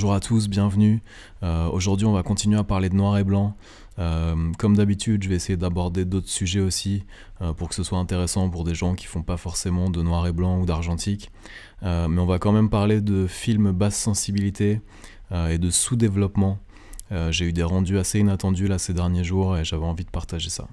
Bonjour à tous, bienvenue. Euh, aujourd'hui, on va continuer à parler de noir et blanc. Euh, comme d'habitude, je vais essayer d'aborder d'autres sujets aussi euh, pour que ce soit intéressant pour des gens qui font pas forcément de noir et blanc ou d'argentique. mais on va quand même parler de films basse sensibilité et de sous-développement. J'ai eu des rendus assez inattendus là ces derniers jours et j'avais envie de partager ça.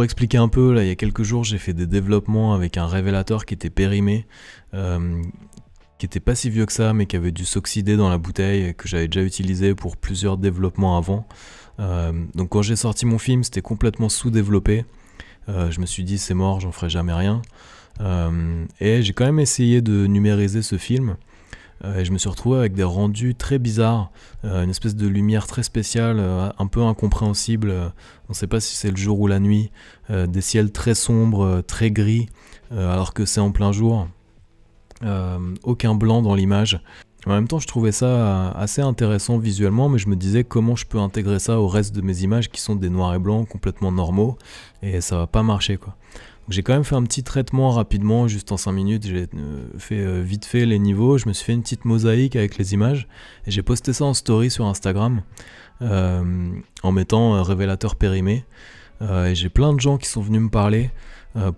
pour expliquer un peu, là, il y a quelques jours, j'ai fait des développements avec un révélateur qui était périmé, euh, qui était pas si vieux que ça, mais qui avait dû s'oxyder dans la bouteille, que j'avais déjà utilisé pour plusieurs développements avant. Euh, donc quand j'ai sorti mon film, c'était complètement sous-développé. Euh, je me suis dit, c'est mort, j'en ferai jamais rien. et j'ai quand même essayé de numériser ce film. Euh, et je me suis retrouvé avec des rendus très bizarres, euh, une espèce de lumière très spéciale, euh, un peu incompréhensible, on ne sait pas si c'est le jour ou la nuit, des ciels très sombres, très gris, alors que c'est en plein jour, aucun blanc dans l'image. En même temps, je trouvais ça assez intéressant visuellement, mais je me disais comment je peux intégrer ça au reste de mes images qui sont des noirs et blancs complètement normaux, et ça va pas marcher quoi j'ai quand même fait un petit traitement rapidement, juste en 5 minutes. J'ai euh, fait euh, vite fait les niveaux. Je me suis fait une petite mosaïque avec les images. Et j'ai posté ça en story sur Instagram euh, en mettant révélateur périmé. et j'ai plein de gens qui sont venus me parler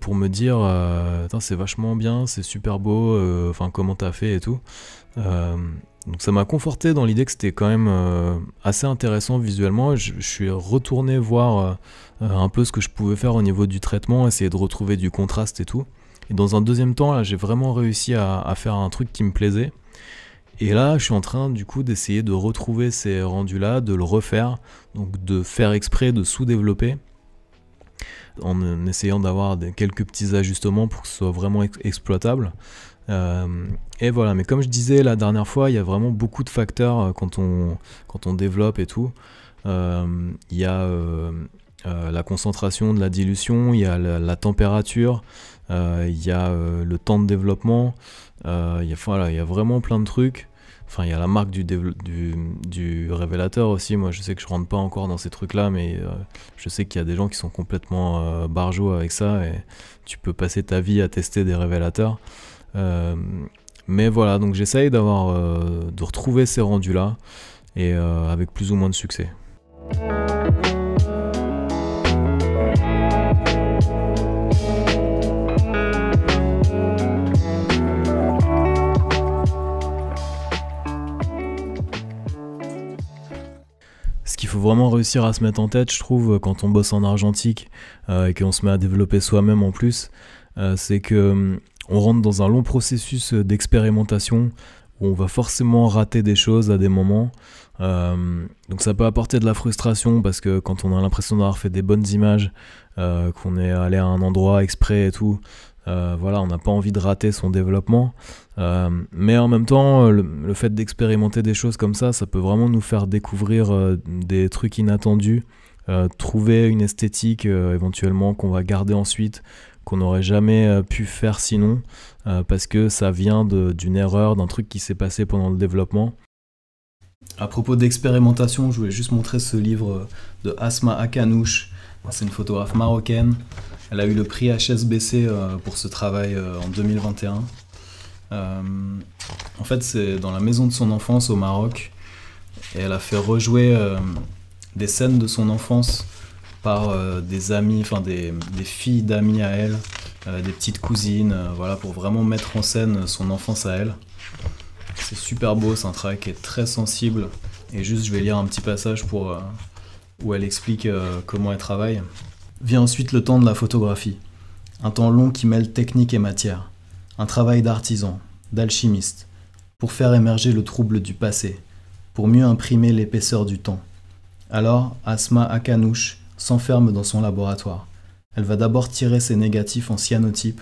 pour me dire c'est vachement bien, c'est super beau, enfin comment t'as fait et tout. Donc ça m'a conforté dans l'idée que c'était quand même euh, assez intéressant visuellement. Je, suis retourné voir euh, un peu ce que je pouvais faire au niveau du traitement, essayer de retrouver du contraste et tout. Et dans un deuxième temps, là, j'ai vraiment réussi à, faire un truc qui me plaisait. Et là, je suis en train du coup d'essayer de retrouver ces rendus-là, de le refaire, donc de faire exprès, de sous-développer, en essayant d'avoir quelques petits ajustements pour que ce soit vraiment exploitable. Euh, et voilà, mais comme je disais la dernière fois, il y a vraiment beaucoup de facteurs euh, quand on, quand on développe et tout. Euh, il y a la concentration de la dilution, il y a la, température, il y a le temps de développement, il y, a, voilà, il y a vraiment plein de trucs. Enfin, il y a la marque du, révélateur aussi. Moi, je sais que je rentre pas encore dans ces trucs-là, mais je sais qu'il y a des gens qui sont complètement euh, avec ça. Et tu peux passer ta vie à tester des révélateurs. Euh, mais voilà, donc j'essaye d'avoir, euh, de retrouver ces rendus-là, et euh, avec plus ou moins de succès. Ce qu'il faut vraiment réussir à se mettre en tête, je trouve, quand on bosse en argentique et qu'on se met à développer soi-même en plus, c'est que hum, on rentre dans un long processus euh, d'expérimentation où on va forcément rater des choses à des moments. Euh, donc ça peut apporter de la frustration parce que quand on a l'impression d'avoir fait des bonnes images, euh, qu'on est allé à un endroit exprès et tout, voilà, on n'a pas envie de rater son développement. mais en même temps, le fait d'expérimenter des choses comme ça, ça peut vraiment nous faire découvrir des trucs inattendus, trouver une esthétique éventuellement qu'on va garder ensuite n'aurait jamais euh, pu faire sinon, euh, parce que ça vient d'une erreur, d'un truc qui s'est passé pendant le développement. À propos d'expérimentation, je voulais juste montrer ce livre euh, de Asma Akanouche. C'est une photographe marocaine. Elle a eu le prix HSBC pour ce travail en 2021. en fait, c'est dans la maison de son enfance au Maroc. Et elle a fait rejouer des scènes de son enfance par euh, des amis, enfin des, filles d'amis à elle, euh, des petites cousines, euh, voilà, pour vraiment mettre en scène son enfance à elle. C'est super beau, c'est un travail qui est très sensible. Et juste, je vais lire un petit passage pour, où elle explique comment elle travaille. Vient ensuite le temps de la photographie, un temps long qui mêle technique et matière, un travail d'artisan, d'alchimiste, pour faire émerger le trouble du passé, pour mieux imprimer l'épaisseur du temps. Alors, Asma Akanouche s'enferme dans son laboratoire. Elle va d'abord tirer ses négatifs en cyanotype.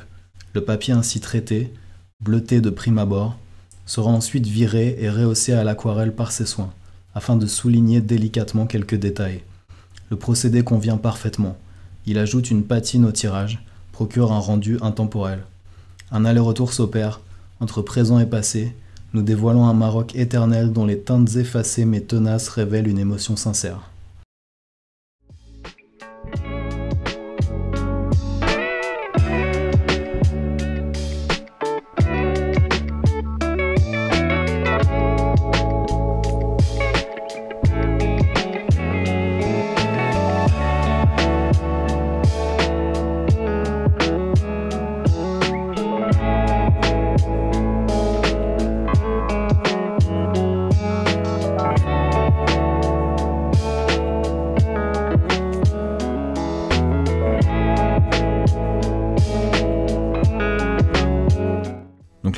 Le papier ainsi traité, bleuté de prime abord, sera ensuite viré et rehaussé à l'aquarelle par ses soins, afin de souligner délicatement quelques détails. Le procédé convient parfaitement. Il ajoute une patine au tirage, procure un rendu intemporel. Un aller-retour s'opère, entre présent et passé, nous dévoilons un Maroc éternel dont les teintes effacées mais tenaces révèlent une émotion sincère.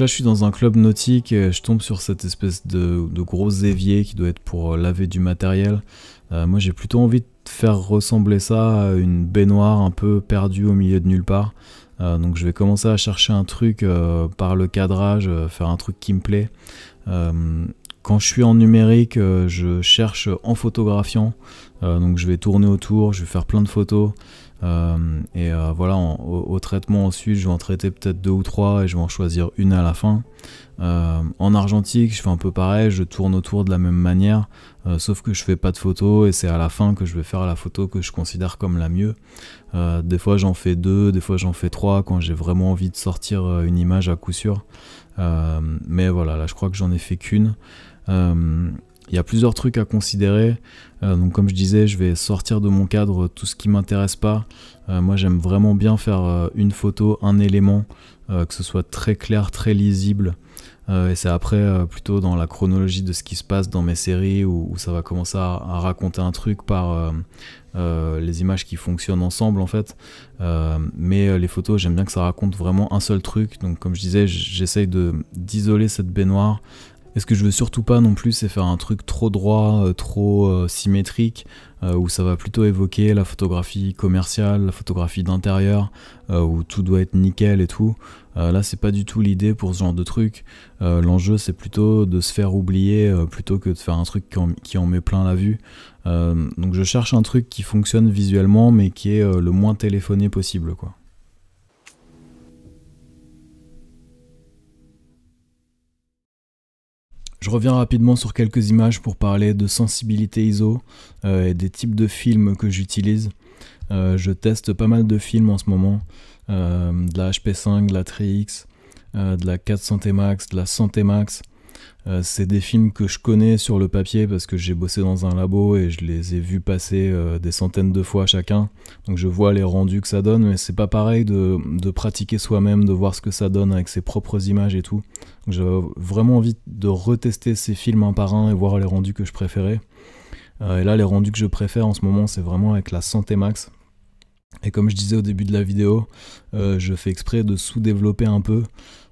je suis dans un club nautique je tombe sur cette espèce de, gros évier qui doit être pour euh, laver du matériel. Euh, moi, j'ai plutôt envie de faire ressembler ça à une baignoire un peu perdue au milieu de nulle part. Euh, donc, je vais commencer à chercher un truc par le cadrage, faire un truc qui me plaît. quand je suis en numérique, je cherche en photographiant. donc, je vais tourner autour, je vais faire plein de photos. Euh, et euh, voilà, au, traitement ensuite, je vais en traiter peut-être deux ou trois et je vais en choisir une à la fin. Euh, en argentique, je fais un peu pareil, je tourne autour de la même manière, sauf que je fais pas de photos et c'est à la fin que je vais faire la photo que je considère comme la mieux. des fois j'en fais deux, des fois j'en fais trois quand j'ai vraiment envie de sortir une image à coup sûr. mais voilà, là je crois que j'en ai fait qu'une. Il y a plusieurs trucs à considérer. Euh, donc comme je disais, je vais sortir de mon cadre tout ce qui m'intéresse pas. Euh, moi j'aime vraiment bien faire euh, une photo, un élément, que ce soit très clair, très lisible. et c'est après plutôt dans la chronologie de ce qui se passe dans mes séries où, ça va commencer à, raconter un truc par les images qui fonctionnent ensemble en fait. mais les photos, j'aime bien que ça raconte vraiment un seul truc. Donc comme je disais, j'essaye de, d'isoler cette baignoire et ce que je veux surtout pas non plus, c'est faire un truc trop droit, euh, trop euh, symétrique, euh, où ça va plutôt évoquer la photographie commerciale, la photographie d'intérieur, où tout doit être nickel et tout. là, c'est pas du tout l'idée pour ce genre de truc. L'enjeu, c'est plutôt de se faire oublier plutôt que de faire un truc qui en, qui en met plein la vue. donc, je cherche un truc qui fonctionne visuellement, mais qui est le moins téléphoné possible, quoi. Je reviens rapidement sur quelques images pour parler de sensibilité ISO euh, et des types de films que j'utilise. Euh, je teste pas mal de films en ce moment, euh, de la HP5, de la trix de la 400 T Max, de la santé Max. Euh, c'est des films que je connais sur le papier parce que j'ai bossé dans un labo et je les ai vus passer euh, des centaines de fois chacun. Donc je vois les rendus que ça donne, mais c'est pas pareil de, pratiquer soi-même, de voir ce que ça donne avec ses propres images et tout. J'ai j'avais vraiment envie de retester ces films un par un et voir les rendus que je préférais. Euh, et là, les rendus que je préfère en ce moment, c'est vraiment avec la Santé Max. Et comme je disais au début de la vidéo, je fais exprès de sous-développer un peu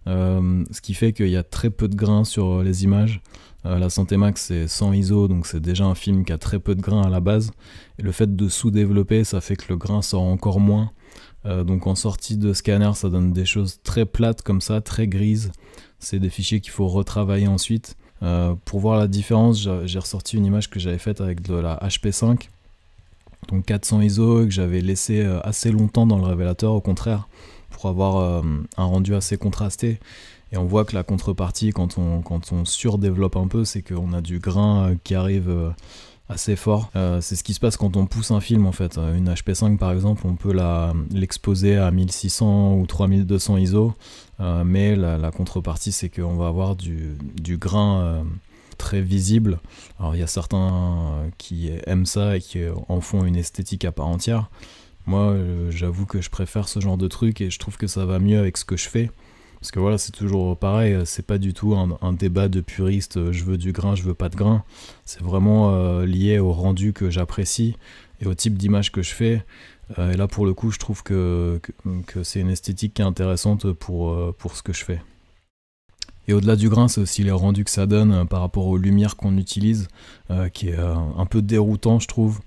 euh, ce qui fait qu'il y a très peu de grains sur euh, les images. Euh, la Santé Max c'est 100 ISO, donc c'est déjà un film qui a très peu de grains à la base. Et le fait de sous-développer, ça fait que le grain sort encore moins. donc en sortie de scanner, ça donne des choses très plates comme ça, très grises. C'est des fichiers qu'il faut retravailler ensuite. pour voir la différence, j'ai ressorti une image que j'avais faite avec de la HP5, donc 400 ISO, et que j'avais laissé assez longtemps dans le révélateur, au contraire, pour avoir euh, un rendu assez contrasté. Et on voit que la contrepartie, quand on, quand on surdéveloppe un peu, c'est qu'on a du grain euh, qui arrive euh, assez fort. c'est ce qui se passe quand on pousse un film en fait. Une HP5 par exemple, on peut l'exposer à 1600 ou 3200 ISO, mais la, contrepartie c'est qu'on va avoir du, du grain très visible. Alors il y a certains qui aiment ça et qui en font une esthétique à part entière. Moi, euh, j'avoue que je préfère ce genre de truc et je trouve que ça va mieux avec ce que je fais. Parce que voilà, c'est toujours pareil, euh, c'est pas du tout un, débat de puriste, euh, je veux du grain, je veux pas de grain. C'est vraiment lié au rendu que j'apprécie et au type d'image que je fais. et là, pour le coup, je trouve que, c'est une esthétique qui est intéressante pour, pour ce que je fais. Et au-delà du grain, c'est aussi les rendus que ça donne par rapport aux lumières qu'on utilise, qui est un peu déroutant, je trouve.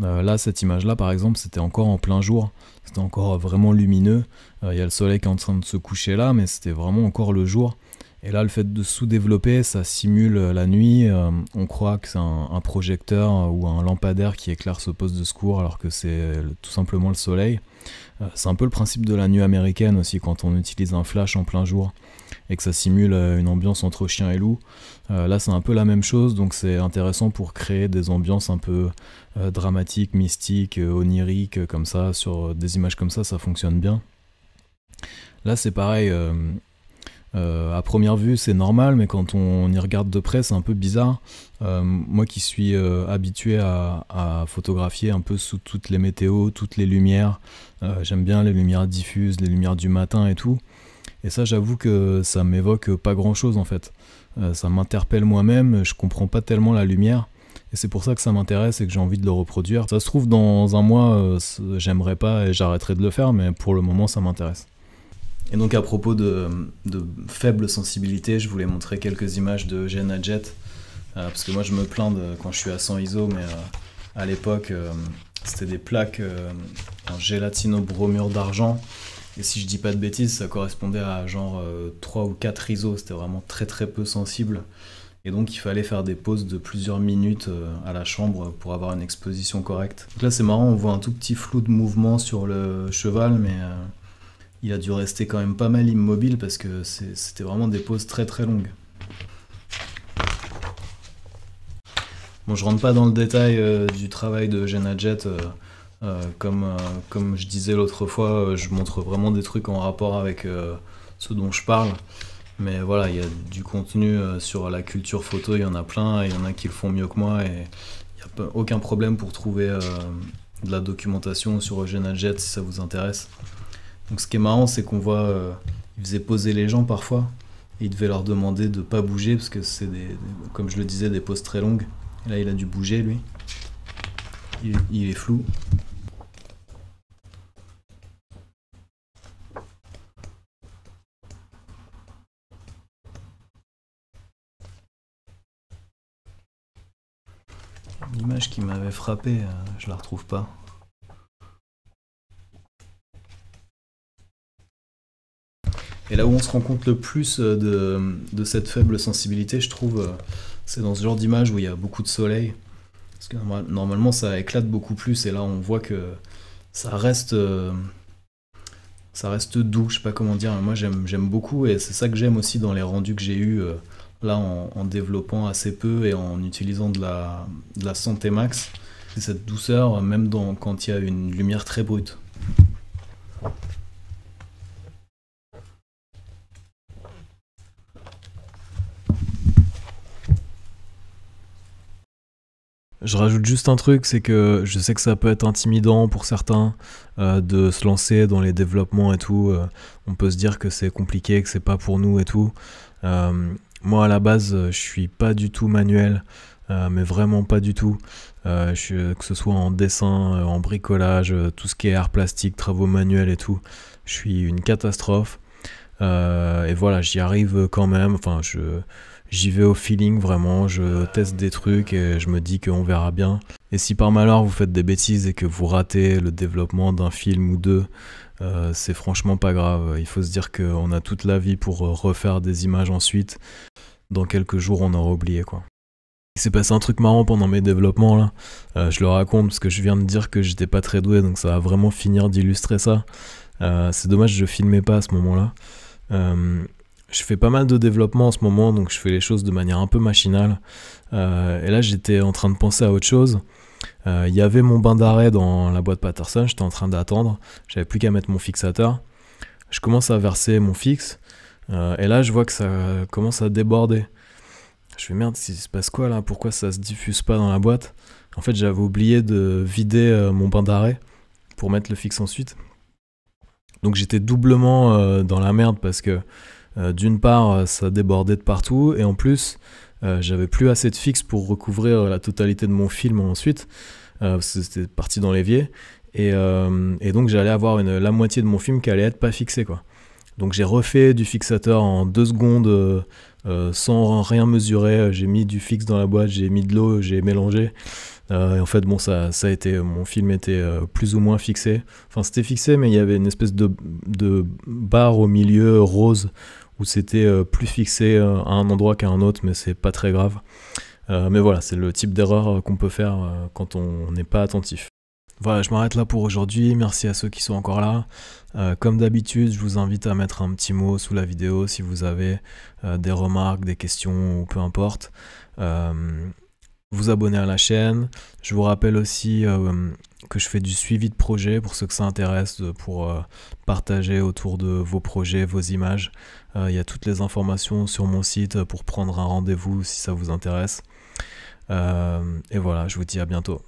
Euh, là, cette image-là, par exemple, c'était encore en plein jour, c'était encore vraiment lumineux. Euh, il y a le soleil qui est en train de se coucher là, mais c'était vraiment encore le jour. Et là, le fait de sous-développer, ça simule la nuit. Euh, on croit que c'est un, projecteur ou un lampadaire qui éclaire ce poste de secours alors que c'est tout simplement le soleil. Euh, c'est un peu le principe de la nuit américaine aussi quand on utilise un flash en plein jour et que ça simule euh, une ambiance entre chien et loup. là, c'est un peu la même chose, donc c'est intéressant pour créer des ambiances un peu dramatiques, mystiques, oniriques, comme ça. Sur des images comme ça, ça fonctionne bien. Là, c'est pareil euh, à première vue, c'est normal, mais quand on y regarde de près, c'est un peu bizarre. Euh, moi qui suis euh, habitué à, à, photographier un peu sous toutes les météos, toutes les lumières, j'aime bien les lumières diffuses, les lumières du matin et tout. Et ça, j'avoue que ça m'évoque pas grand chose en fait. ça m'interpelle moi-même, je comprends pas tellement la lumière. Et c'est pour ça que ça m'intéresse et que j'ai envie de le reproduire. Ça se trouve, dans un mois, j'aimerais pas et j'arrêterai de le faire, mais pour le moment, ça m'intéresse. Et donc à propos de, faible sensibilité, je voulais montrer quelques images de Gen Jet, euh, parce que moi je me plains de, quand je suis à 100 ISO, mais euh, à l'époque euh, c'était des plaques en gélatino-bromure d'argent, et si je dis pas de bêtises, ça correspondait à genre 3 ou 4 ISO, c'était vraiment très très peu sensible. Et donc il fallait faire des pauses de plusieurs minutes à la chambre pour avoir une exposition correcte. Donc là c'est marrant, on voit un tout petit flou de mouvement sur le cheval, mais il a dû rester quand même pas mal immobile parce que c'était vraiment des pauses très très longues. Bon, je rentre pas dans le détail euh, du travail de Jenna Jet. Euh, euh, comme, comme je disais l'autre fois, je montre vraiment des trucs en rapport avec ce dont je parle. Mais voilà, il y a du contenu sur la culture photo, il y en a plein, il y en a qui le font mieux que moi, et il n'y a aucun problème pour trouver de la documentation sur Eugène Jet si ça vous intéresse. Donc ce qui est marrant, c'est qu'on voit, euh, il faisait poser les gens parfois, et il devait leur demander de ne pas bouger, parce que c'est, des, comme je le disais, des poses très longues. Et là, il a dû bouger, lui. il, est flou. L'image qui m'avait frappé, euh, je la retrouve pas. Et là où on se rend compte le plus euh, de, cette faible sensibilité, je trouve, euh, c'est dans ce genre d'image où il y a beaucoup de soleil. Parce que normalement, ça éclate beaucoup plus. Et là, on voit que ça reste, euh, ça reste doux. Je sais pas comment dire. moi, j'aime beaucoup. Et c'est ça que j'aime aussi dans les rendus que j'ai eu là en, développant assez peu et en utilisant de la, santé max. C'est cette douceur, même quand il y a une lumière très brute. Je rajoute juste un truc, c'est que je sais que ça peut être intimidant pour certains euh, de se lancer dans les développements et tout. Euh, on peut se dire que c'est compliqué, que c'est pas pour nous et tout. Euh, moi à la base, je suis pas du tout manuel, mais vraiment pas du tout. que ce soit en dessin, en bricolage, tout ce qui est art plastique, travaux manuels et tout, je suis une catastrophe. et voilà, j'y arrive quand même. Enfin, je J'y vais au feeling vraiment, je teste des trucs et je me dis qu'on verra bien. Et si par malheur vous faites des bêtises et que vous ratez le développement d'un film ou deux, euh, c'est franchement pas grave. Il faut se dire qu'on a toute la vie pour euh, refaire des images ensuite. Dans quelques jours, on aura oublié quoi. Il s'est passé un truc marrant pendant mes développements là. Euh, je le raconte parce que je viens de dire que j'étais pas très doué, donc ça va vraiment finir d'illustrer ça. c'est dommage, je filmais pas à ce moment-là je fais pas mal de développement en ce moment, donc je fais les choses de manière un peu machinale. Euh, et là, j'étais en train de penser à autre chose. Euh, il y avait mon bain d'arrêt dans la boîte Patterson, j'étais en train d'attendre, j'avais plus qu'à mettre mon fixateur. Je commence à verser mon fixe, euh, et là je vois que ça commence à déborder. Je fais merde, il se passe quoi là Pourquoi ça se diffuse pas dans la boîte En fait, j'avais oublié de vider mon bain d'arrêt pour mettre le fixe ensuite. Donc j'étais doublement dans la merde parce que euh, d'une part, euh, ça débordait de partout, et en plus, euh, j'avais plus assez de fixe pour recouvrir la totalité de mon film ensuite. C'était parti dans l'évier. Et, donc j'allais avoir la moitié de mon film qui allait être pas fixé quoi. Donc j'ai refait du fixateur en deux secondes sans rien mesurer. J'ai mis du fixe dans la boîte, j'ai mis de l'eau, j'ai mélangé. et en fait bon ça, ça a été mon film était plus ou moins fixé. Enfin c'était fixé mais il y avait une espèce de barre au milieu rose c'était euh, plus fixé euh, à un endroit qu'à un autre, mais c'est pas très grave. Euh, mais voilà, c'est le type d'erreur qu'on peut faire quand on n'est pas attentif. Voilà, je m'arrête là pour aujourd'hui. Merci à ceux qui sont encore là. comme d'habitude, je vous invite à mettre un petit mot sous la vidéo si vous avez des remarques, des questions ou peu importe. vous abonner à la chaîne. Je vous rappelle aussi que je fais du suivi de projet pour ceux que ça intéresse, pour partager autour de vos projets, vos images. Euh, il y a toutes les informations sur mon site pour prendre un rendez-vous si ça vous intéresse. Euh, et voilà, je vous dis à bientôt.